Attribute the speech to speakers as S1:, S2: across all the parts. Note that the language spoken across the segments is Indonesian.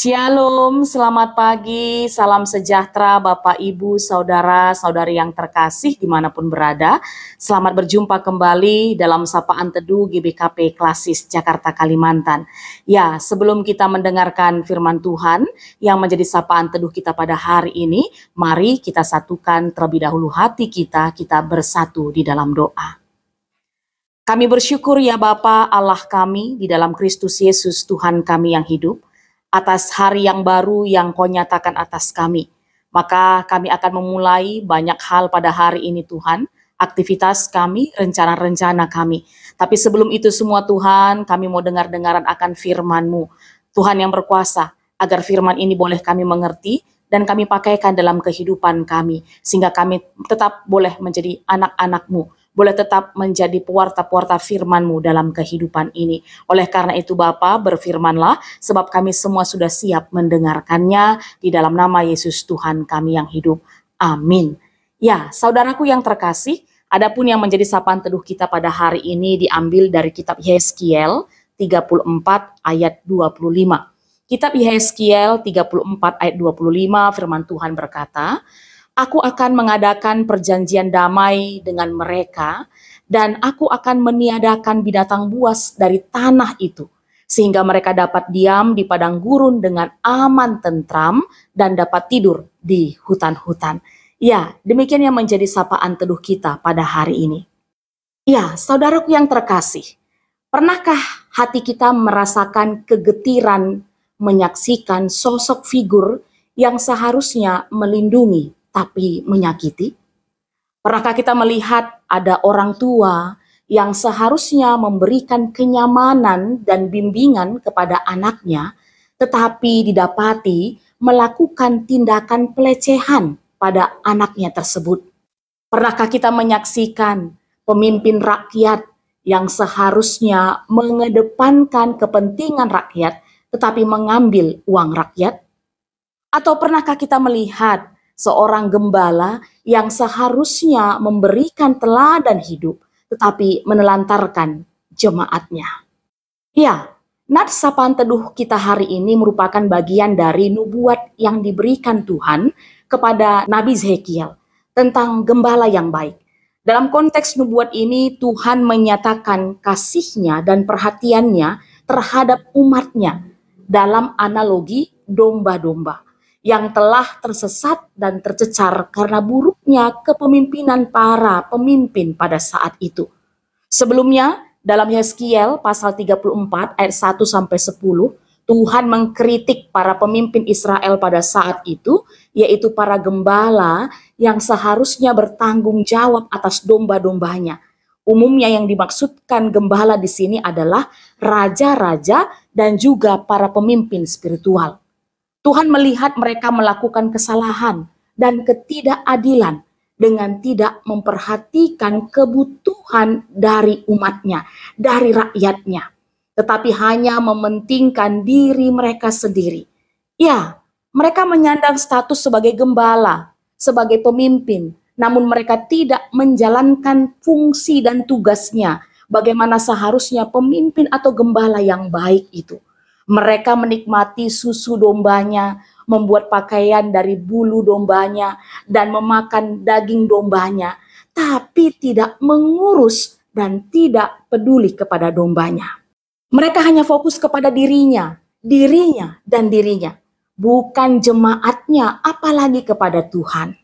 S1: Shalom, selamat pagi, salam sejahtera Bapak, Ibu, Saudara, Saudari yang terkasih dimanapun berada. Selamat berjumpa kembali dalam Sapaan Teduh GBKP Klasis Jakarta, Kalimantan. Ya, sebelum kita mendengarkan firman Tuhan yang menjadi Sapaan Teduh kita pada hari ini, mari kita satukan terlebih dahulu hati kita, kita bersatu di dalam doa. Kami bersyukur ya Bapa Allah kami di dalam Kristus Yesus Tuhan kami yang hidup atas hari yang baru yang kau nyatakan atas kami. Maka kami akan memulai banyak hal pada hari ini Tuhan, aktivitas kami, rencana-rencana kami. Tapi sebelum itu semua Tuhan, kami mau dengar-dengaran akan firman-Mu. Tuhan yang berkuasa, agar firman ini boleh kami mengerti dan kami pakaikan dalam kehidupan kami, sehingga kami tetap boleh menjadi anak-anak-Mu boleh tetap menjadi pewarta-pewarta firman-Mu dalam kehidupan ini. Oleh karena itu Bapa berfirmanlah, sebab kami semua sudah siap mendengarkannya di dalam nama Yesus Tuhan kami yang hidup. Amin. Ya, saudaraku yang terkasih, adapun yang menjadi sapaan teduh kita pada hari ini diambil dari kitab Yeskiel 34 ayat 25. Kitab Yeskiel 34 ayat 25 firman Tuhan berkata, Aku akan mengadakan perjanjian damai dengan mereka, dan aku akan meniadakan binatang buas dari tanah itu, sehingga mereka dapat diam di padang gurun dengan aman tentram dan dapat tidur di hutan-hutan. Ya, demikian yang menjadi sapaan teduh kita pada hari ini. Ya, saudaraku yang terkasih, pernahkah hati kita merasakan kegetiran menyaksikan sosok figur yang seharusnya melindungi tapi menyakiti? Pernahkah kita melihat ada orang tua yang seharusnya memberikan kenyamanan dan bimbingan kepada anaknya, tetapi didapati melakukan tindakan pelecehan pada anaknya tersebut? Pernahkah kita menyaksikan pemimpin rakyat yang seharusnya mengedepankan kepentingan rakyat tetapi mengambil uang rakyat? Atau pernahkah kita melihat seorang gembala yang seharusnya memberikan teladan hidup, tetapi menelantarkan jemaatnya. Ya, nats teduh kita hari ini merupakan bagian dari nubuat yang diberikan Tuhan kepada Nabi Zekiel tentang gembala yang baik. Dalam konteks nubuat ini, Tuhan menyatakan kasihnya dan perhatiannya terhadap umatnya dalam analogi domba-domba yang telah tersesat dan tercecar karena buruknya kepemimpinan para pemimpin pada saat itu. Sebelumnya, dalam Yeskiel pasal 34 ayat 1 sampai 10, Tuhan mengkritik para pemimpin Israel pada saat itu, yaitu para gembala yang seharusnya bertanggung jawab atas domba-dombanya. Umumnya yang dimaksudkan gembala di sini adalah raja-raja dan juga para pemimpin spiritual. Tuhan melihat mereka melakukan kesalahan dan ketidakadilan dengan tidak memperhatikan kebutuhan dari umatnya, dari rakyatnya, tetapi hanya mementingkan diri mereka sendiri. Ya, mereka menyandang status sebagai gembala, sebagai pemimpin, namun mereka tidak menjalankan fungsi dan tugasnya bagaimana seharusnya pemimpin atau gembala yang baik itu. Mereka menikmati susu dombanya, membuat pakaian dari bulu dombanya, dan memakan daging dombanya, tapi tidak mengurus dan tidak peduli kepada dombanya. Mereka hanya fokus kepada dirinya, dirinya, dan dirinya, bukan jemaatnya, apalagi kepada Tuhan.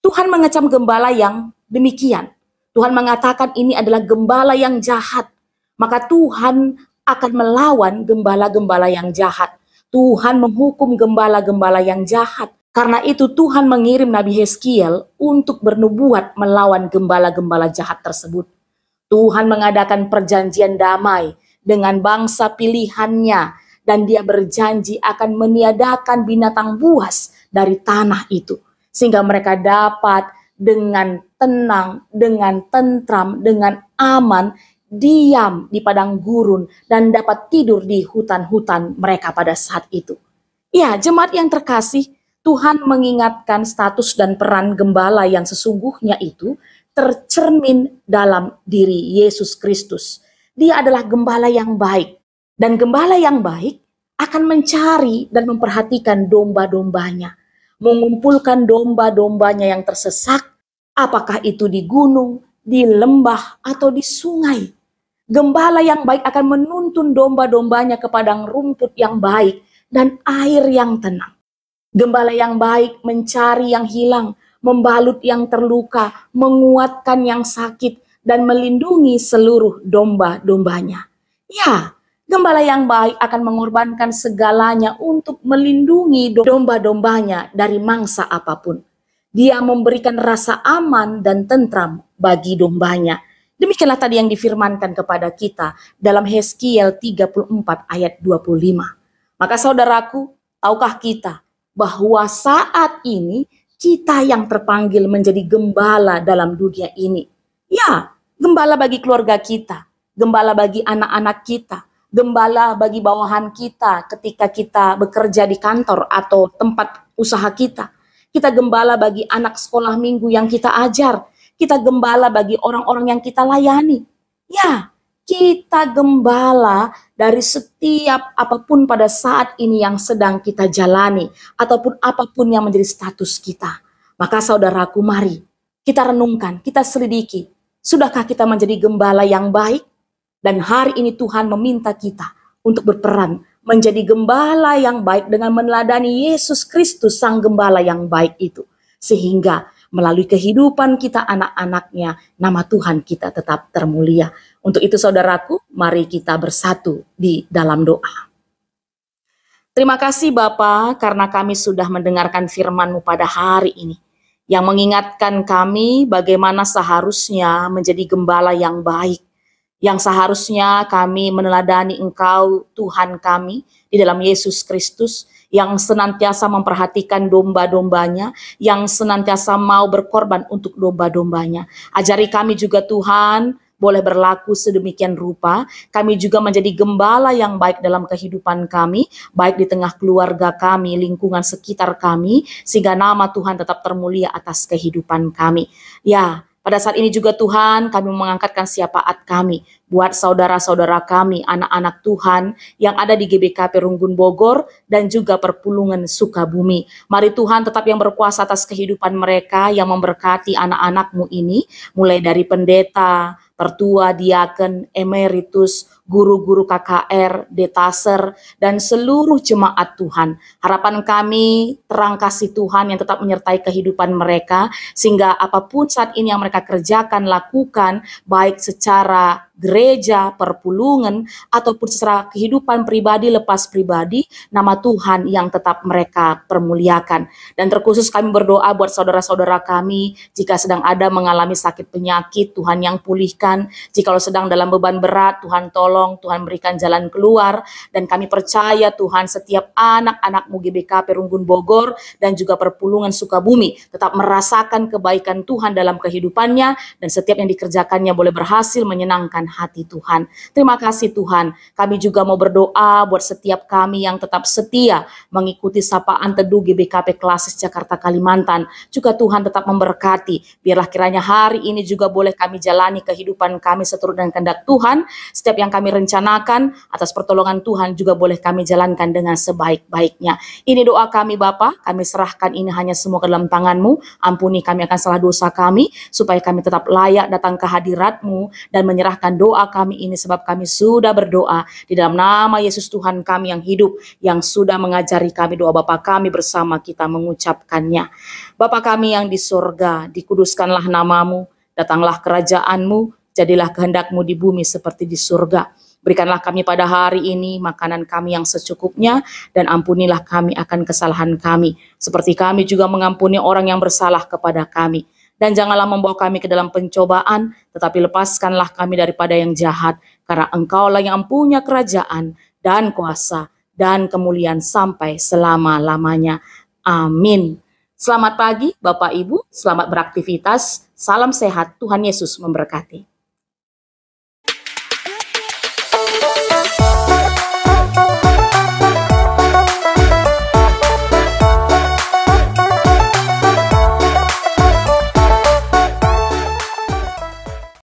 S1: Tuhan mengecam gembala yang demikian. Tuhan mengatakan ini adalah gembala yang jahat. Maka Tuhan akan melawan gembala-gembala yang jahat. Tuhan menghukum gembala-gembala yang jahat. Karena itu Tuhan mengirim Nabi Heskiel untuk bernubuat melawan gembala-gembala jahat tersebut. Tuhan mengadakan perjanjian damai dengan bangsa pilihannya dan dia berjanji akan meniadakan binatang buas dari tanah itu sehingga mereka dapat dengan tenang, dengan tentram, dengan aman diam di padang gurun dan dapat tidur di hutan-hutan mereka pada saat itu. Ya, jemaat yang terkasih, Tuhan mengingatkan status dan peran gembala yang sesungguhnya itu tercermin dalam diri Yesus Kristus. Dia adalah gembala yang baik dan gembala yang baik akan mencari dan memperhatikan domba-dombanya, mengumpulkan domba-dombanya yang tersesak, apakah itu di gunung, di lembah atau di sungai Gembala yang baik akan menuntun domba-dombanya ke padang rumput yang baik dan air yang tenang. Gembala yang baik mencari yang hilang, membalut yang terluka, menguatkan yang sakit, dan melindungi seluruh domba-dombanya. Ya, gembala yang baik akan mengorbankan segalanya untuk melindungi domba-dombanya dari mangsa apapun. Dia memberikan rasa aman dan tentram bagi dombanya Demikianlah tadi yang difirmankan kepada kita dalam Heskiel 34 ayat 25. Maka saudaraku, tahukah kita bahwa saat ini kita yang terpanggil menjadi gembala dalam dunia ini. Ya, gembala bagi keluarga kita, gembala bagi anak-anak kita, gembala bagi bawahan kita ketika kita bekerja di kantor atau tempat usaha kita. Kita gembala bagi anak sekolah minggu yang kita ajar, kita gembala bagi orang-orang yang kita layani. Ya, kita gembala dari setiap apapun pada saat ini yang sedang kita jalani ataupun apapun yang menjadi status kita. Maka saudaraku mari kita renungkan, kita selidiki. Sudahkah kita menjadi gembala yang baik? Dan hari ini Tuhan meminta kita untuk berperan menjadi gembala yang baik dengan meneladani Yesus Kristus sang gembala yang baik itu. Sehingga melalui kehidupan kita anak-anaknya, nama Tuhan kita tetap termulia. Untuk itu saudaraku, mari kita bersatu di dalam doa. Terima kasih Bapak karena kami sudah mendengarkan FirmanMu pada hari ini yang mengingatkan kami bagaimana seharusnya menjadi gembala yang baik yang seharusnya kami meneladani Engkau Tuhan kami di dalam Yesus Kristus yang senantiasa memperhatikan domba-dombanya, yang senantiasa mau berkorban untuk domba-dombanya. Ajari kami juga Tuhan, boleh berlaku sedemikian rupa. Kami juga menjadi gembala yang baik dalam kehidupan kami, baik di tengah keluarga kami, lingkungan sekitar kami, sehingga nama Tuhan tetap termulia atas kehidupan kami. Ya, pada saat ini juga Tuhan kami mengangkatkan siapaat kami buat saudara-saudara kami, anak-anak Tuhan yang ada di Gbk Perunggun Bogor dan juga Perpulungan Sukabumi. Mari Tuhan tetap yang berkuasa atas kehidupan mereka yang memberkati anak-anakmu ini, mulai dari pendeta, tertua, diaken, emeritus, guru-guru KKR, detaser, dan seluruh jemaat Tuhan. Harapan kami terang kasih Tuhan yang tetap menyertai kehidupan mereka, sehingga apapun saat ini yang mereka kerjakan, lakukan, baik secara gereja, perpulungan, ataupun secara kehidupan pribadi, lepas pribadi, nama Tuhan yang tetap mereka permuliakan. Dan terkhusus kami berdoa buat saudara-saudara kami, jika sedang ada mengalami sakit penyakit, Tuhan yang pulihkan, jika lo sedang dalam beban berat, Tuhan tolong, Tuhan berikan jalan keluar. Dan kami percaya Tuhan setiap anak-anakmu GBK Perunggun Bogor dan juga Perpulungan Sukabumi tetap merasakan kebaikan Tuhan dalam kehidupannya dan setiap yang dikerjakannya boleh berhasil menyenangkan hati Tuhan. Terima kasih Tuhan. Kami juga mau berdoa buat setiap kami yang tetap setia mengikuti sapaan teduh GBKP Klasis Jakarta Kalimantan. Juga Tuhan tetap memberkati. Biarlah kiranya hari ini juga boleh kami jalani kehidupan kehidupan kami seturut dengan kehendak Tuhan. Setiap yang kami rencanakan atas pertolongan Tuhan juga boleh kami jalankan dengan sebaik-baiknya. Ini doa kami Bapa, kami serahkan ini hanya semua ke dalam tanganmu. Ampuni kami akan salah dosa kami, supaya kami tetap layak datang ke hadiratmu dan menyerahkan doa kami ini sebab kami sudah berdoa di dalam nama Yesus Tuhan kami yang hidup, yang sudah mengajari kami doa Bapa kami bersama kita mengucapkannya. Bapa kami yang di surga, dikuduskanlah namamu, datanglah kerajaanmu, jadilah kehendakmu di bumi seperti di surga. Berikanlah kami pada hari ini makanan kami yang secukupnya dan ampunilah kami akan kesalahan kami. Seperti kami juga mengampuni orang yang bersalah kepada kami. Dan janganlah membawa kami ke dalam pencobaan, tetapi lepaskanlah kami daripada yang jahat. Karena engkaulah yang punya kerajaan dan kuasa dan kemuliaan sampai selama-lamanya. Amin. Selamat pagi Bapak Ibu, selamat beraktivitas. Salam sehat, Tuhan Yesus memberkati.